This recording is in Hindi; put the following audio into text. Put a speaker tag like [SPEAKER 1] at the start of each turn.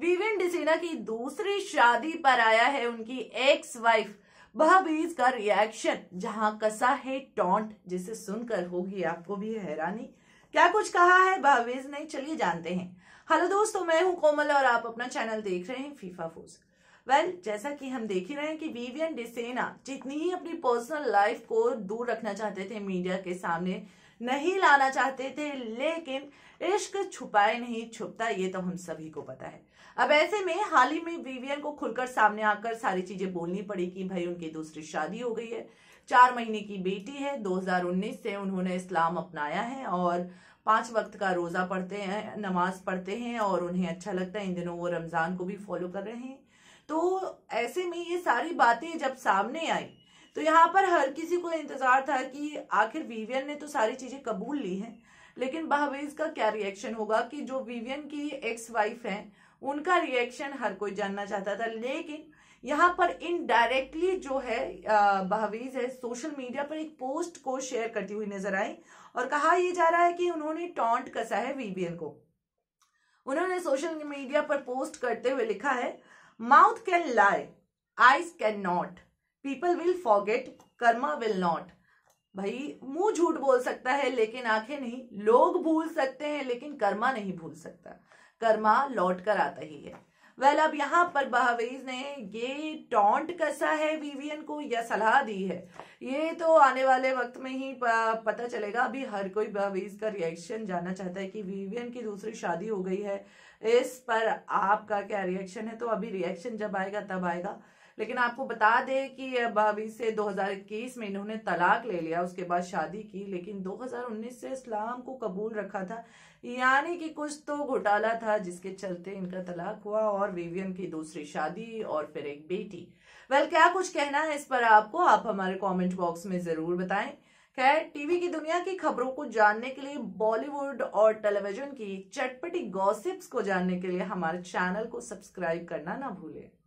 [SPEAKER 1] विवेन डिसेना की दूसरी शादी पर आया है उनकी एक्स वाइफ बहबीज का रिएक्शन जहां कसा है टॉन्ट जिसे सुनकर होगी आपको भी हैरानी क्या कुछ कहा है बहबीज ने चलिए जानते हैं हेलो दोस्तों मैं हूं कोमल और आप अपना चैनल देख रहे हैं फीफा फूज वेल well, जैसा कि हम देख ही रहे हैं कि विवियन डिसेना जितनी ही अपनी पर्सनल लाइफ को दूर रखना चाहते थे मीडिया के सामने नहीं लाना चाहते थे लेकिन इश्क छुपाए नहीं छुपता ये तो हम सभी को पता है अब ऐसे में हाल ही में विवियन को खुलकर सामने आकर सारी चीजें बोलनी पड़ी कि भाई उनकी दूसरी शादी हो गई है चार महीने की बेटी है 2019 से उन्होंने इस्लाम अपनाया है और पांच वक्त का रोजा पढ़ते हैं नमाज पढ़ते हैं और उन्हें अच्छा लगता है इन दिनों वो रमजान को भी फॉलो कर रहे हैं तो ऐसे में ये सारी बातें जब सामने आई तो यहाँ पर हर किसी को इंतजार था कि आखिर विवियन ने तो सारी चीजें कबूल ली हैं लेकिन बहवेज का क्या रिएक्शन होगा कि जो विवियन की एक्स वाइफ है उनका रिएक्शन हर कोई जानना चाहता था लेकिन यहाँ पर इनडायरेक्टली जो है बहवीज है सोशल मीडिया पर एक पोस्ट को शेयर करती हुई नजर आई और कहा यह जा रहा है कि उन्होंने टॉन्ट कसा है विवियन को उन्होंने सोशल मीडिया पर पोस्ट करते हुए लिखा है mouth can lie eyes can not people will forget karma will not भाई मुंह झूठ बोल सकता है लेकिन आंखें नहीं लोग भूल सकते हैं लेकिन कर्मा नहीं भूल सकता कर्मा लौट कर आता ही है वेल well, अब यहाँ पर बहावेज ने ये टॉन्ट कसा है विवियन को या सलाह दी है ये तो आने वाले वक्त में ही पता चलेगा अभी हर कोई बहावेज का रिएक्शन जानना चाहता है कि विवियन की दूसरी शादी हो गई है इस पर आपका क्या रिएक्शन है तो अभी रिएक्शन जब आएगा तब आएगा लेकिन आपको बता दें कि अभी से 2021 में इन्होंने तलाक ले लिया उसके बाद शादी की लेकिन 2019 से इस्लाम को कबूल रखा था यानी कि कुछ तो घोटाला था जिसके चलते इनका तलाक हुआ और विवियन की दूसरी शादी और फिर एक बेटी वेल क्या कुछ कहना है इस पर आपको आप हमारे कॉमेंट बॉक्स में जरूर बताए खैर टीवी की दुनिया की खबरों को जानने के लिए बॉलीवुड और टेलीविजन की चटपटी गॉसिप्स को जानने के लिए हमारे चैनल को सब्सक्राइब करना ना भूलें